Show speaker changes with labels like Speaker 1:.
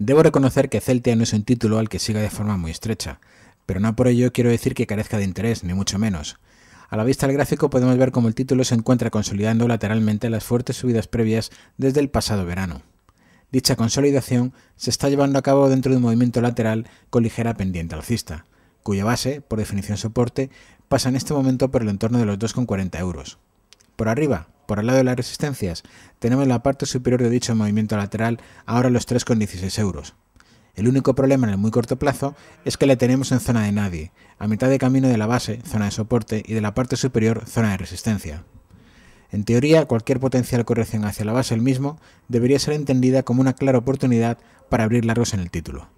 Speaker 1: Debo reconocer que Celtia no es un título al que siga de forma muy estrecha, pero no por ello quiero decir que carezca de interés, ni mucho menos. A la vista del gráfico podemos ver cómo el título se encuentra consolidando lateralmente las fuertes subidas previas desde el pasado verano. Dicha consolidación se está llevando a cabo dentro de un movimiento lateral con ligera pendiente alcista, cuya base, por definición soporte, pasa en este momento por el entorno de los 2,40 euros. Por arriba, por el lado de las resistencias, tenemos la parte superior de dicho movimiento lateral ahora los 3,16 euros. El único problema en el muy corto plazo es que le tenemos en zona de nadie, a mitad de camino de la base, zona de soporte, y de la parte superior, zona de resistencia. En teoría, cualquier potencial corrección hacia la base el mismo debería ser entendida como una clara oportunidad para abrir
Speaker 2: largos en el título.